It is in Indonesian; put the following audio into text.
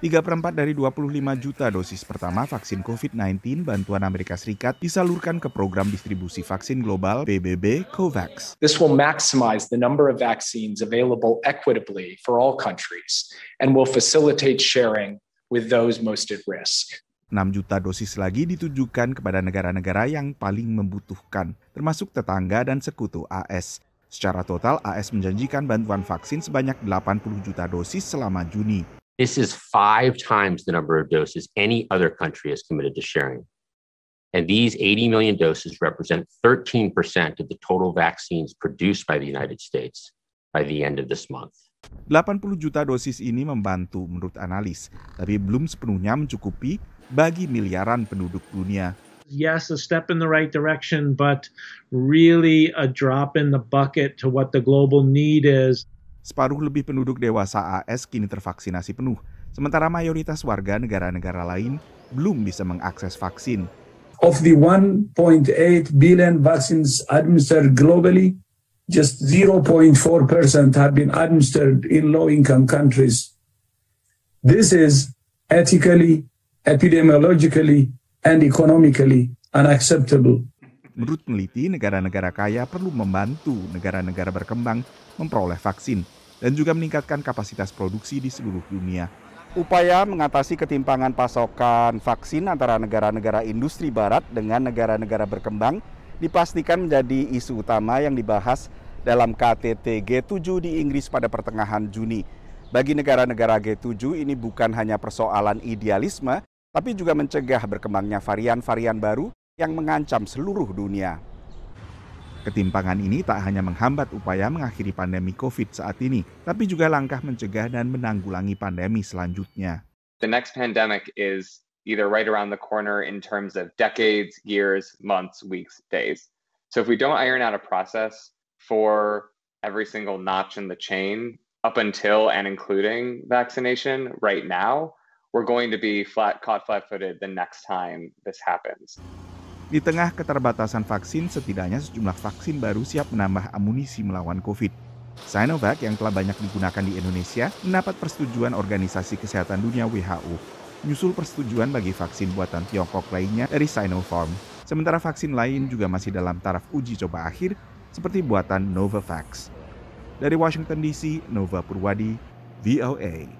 3 per 4 dari 25 juta dosis pertama vaksin COVID-19 bantuan Amerika Serikat disalurkan ke program distribusi vaksin global PBB COVAX. This will maximize the number of vaccines available equitably for all countries and will facilitate sharing with those most at risk. 6 juta dosis lagi ditujukan kepada negara-negara yang paling membutuhkan, termasuk tetangga dan sekutu AS. Secara total, AS menjanjikan bantuan vaksin sebanyak 80 juta dosis selama Juni. This is five times the number of doses any other country is committed to sharing. And these 80 million doses represent 13% of the total vaccines produced by the United States by the end of this month. 80 juta dosis ini membantu menurut analis, tapi belum sepenuhnya mencukupi bagi miliaran penduduk dunia. Yes, a step in the right direction, but really a drop in the bucket to what the global need is. Separuh lebih penduduk dewasa AS kini tervaksinasi penuh, sementara mayoritas warga negara-negara lain belum bisa mengakses vaksin. Of the 1.8 billion vaccines administered globally, just 0.4% percent have been administered in low-income countries. This is ethically, epidemiologically, and economically unacceptable. Menurut peneliti, negara-negara kaya perlu membantu negara-negara berkembang memperoleh vaksin dan juga meningkatkan kapasitas produksi di seluruh dunia. Upaya mengatasi ketimpangan pasokan vaksin antara negara-negara industri barat dengan negara-negara berkembang dipastikan menjadi isu utama yang dibahas dalam KTT G7 di Inggris pada pertengahan Juni. Bagi negara-negara G7 ini bukan hanya persoalan idealisme, tapi juga mencegah berkembangnya varian-varian baru yang mengancam seluruh dunia. Ketimpangan ini tak hanya menghambat upaya mengakhiri pandemi COVID saat ini, tapi juga langkah mencegah dan menanggulangi pandemi selanjutnya. The next pandemic is either right around the corner in terms of decades, years, months, weeks, days. So if we don't iron out a process for every single notch in the chain up until and including vaccination right now, we're going to be flat caught flat-footed the next time this happens. Di tengah keterbatasan vaksin, setidaknya sejumlah vaksin baru siap menambah amunisi melawan COVID. Sinovac yang telah banyak digunakan di Indonesia mendapat persetujuan Organisasi Kesehatan Dunia WHO, nyusul persetujuan bagi vaksin buatan Tiongkok lainnya dari Sinopharm. Sementara vaksin lain juga masih dalam taraf uji coba akhir, seperti buatan Novavax. Dari Washington DC, Nova Purwadi, VOA.